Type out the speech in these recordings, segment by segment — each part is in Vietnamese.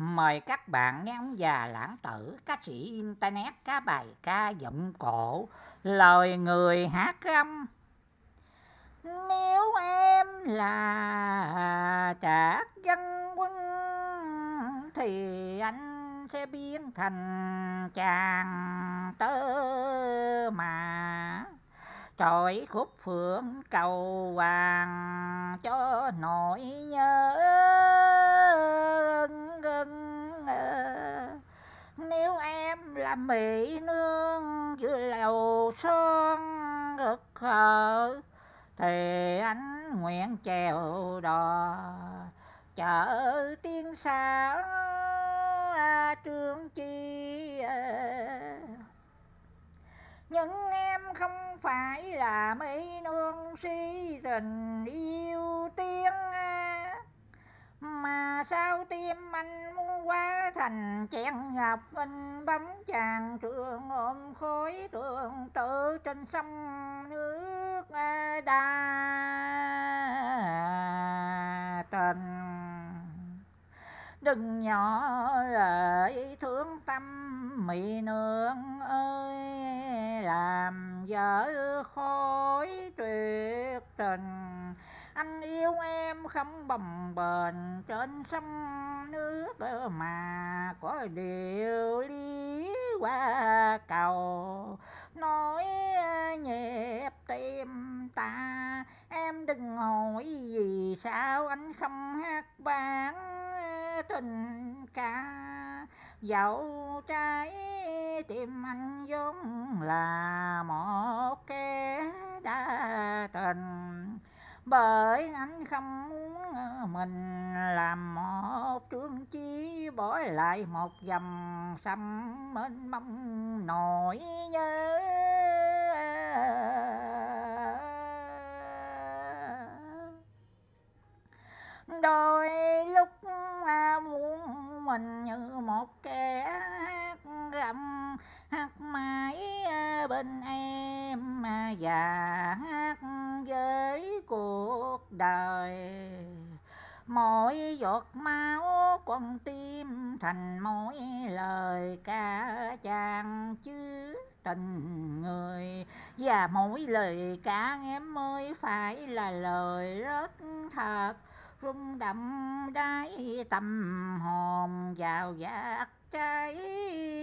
Mời các bạn nghe ông già lãng tử, ca sĩ Internet, ca bài ca giọng cổ, lời người hát âm. Nếu em là trạc dân quân thì anh sẽ biến thành chàng tơ mà trọi khúc phượng cầu hoàng cho nỗi nhớ cưng ờ, nếu em là mỹ nương dưới lầu son ực khờ thì anh nguyện chèo đò chở tiên xảo à, trương chi ờ. nhưng em không phải là mỹ nương si tình yêu tiếng mà sao tim anh muốn quá thành chén ngọc mình bấm chàng trường ôm khối trường tự trên sông nước đa tình đừng nhỏ lại thương tâm mị nương ơi làm vợ khối tuyệt tình anh yêu em không bồng bềnh trên sông nước mà có điều lý qua cầu nói nhịp tim ta em đừng hỏi gì sao anh không hát vãn tình ca dẫu trái tim anh giống là một kẻ đã tình bởi anh không muốn ờ, mình làm một trương chi bỏ lại một dòng xăm mênh mông nỗi nhớ đôi lúc ờ, muốn mình như một kẻ hát gầm hát mãi ờ, bên em mà già cuộc đời mỗi giọt máu con tim thành mỗi lời ca chàng chứ tình người và mỗi lời ca em ơi phải là lời rất thật rung động đáy tâm hồn vào giác trái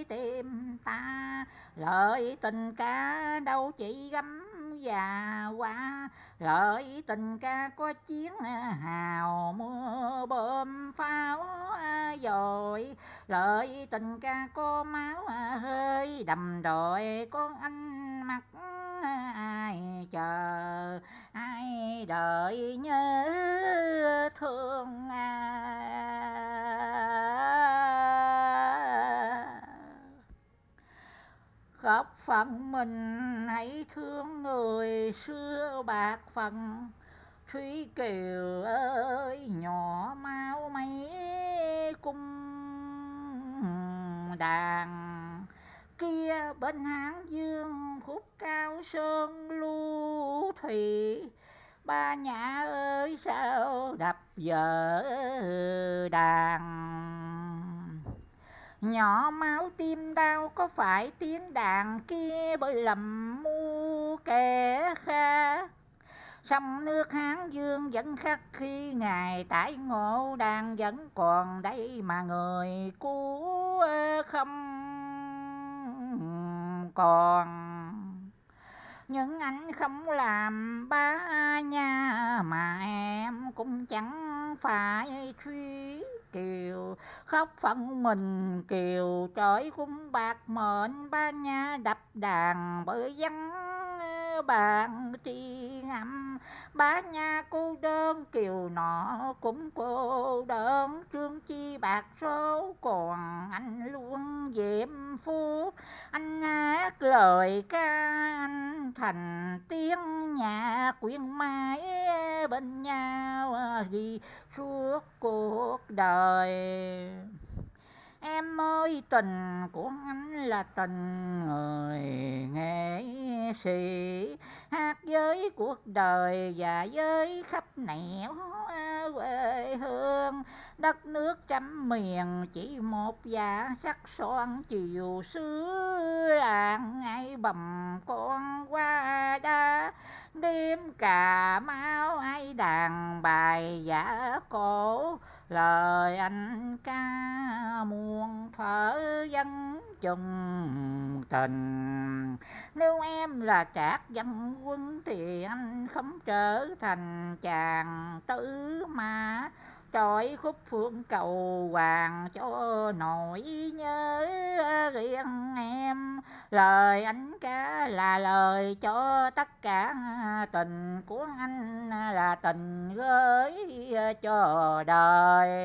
tim ta lời tình ca đâu chỉ gắm già qua gợi tình ca có chiến à, hào mưa bơm pháo à, dội gợi tình ca có máu à, hơi đầm đội con anh mặc ai chờ ai đợi nhớ thương ai góp phận mình hãy thương người xưa bạc phận, thúy kiều ơi nhỏ mau mấy cung đàn kia bên hán dương khúc cao sơn lưu thủy ba nhà ơi sao đập vỡ đàn Nhỏ máu tim đau có phải tiếng đàn kia bởi lầm mu kẻ kha sông nước Hán Dương vẫn khắc khi ngài tải ngộ đàn vẫn còn đây mà người cũ không còn những anh không làm ba nhà mà em cũng chẳng phải truy kiều khóc phận mình kiều trời cũng bạc mệnh ba nha đập đàn bởi vắng bạn tri ngâm bá nha cô đơn kiều nọ cũng cô đơn trương chi bạc số còn anh luôn diễm phu anh hát lời ca anh thành tiếng nhà quyên mãi bên nhau à, đi suốt cuộc đời Em ơi tình của anh là tình người nghệ sĩ Hát với cuộc đời và với khắp nẻo quê hương Đất nước trăm miền chỉ một dạ sắc son chiều xưa Làng ngay bầm con qua đá Đêm cà mau ai đàn bài giả cổ lời anh ca muôn thở dân chung tình nếu em là trạc dân quân thì anh không trở thành chàng tử mà trọi khúc phương cầu hoàng cho nỗi nhớ riêng em lời anh ca là lời cho tất cả tình của anh là tình gửi cho đời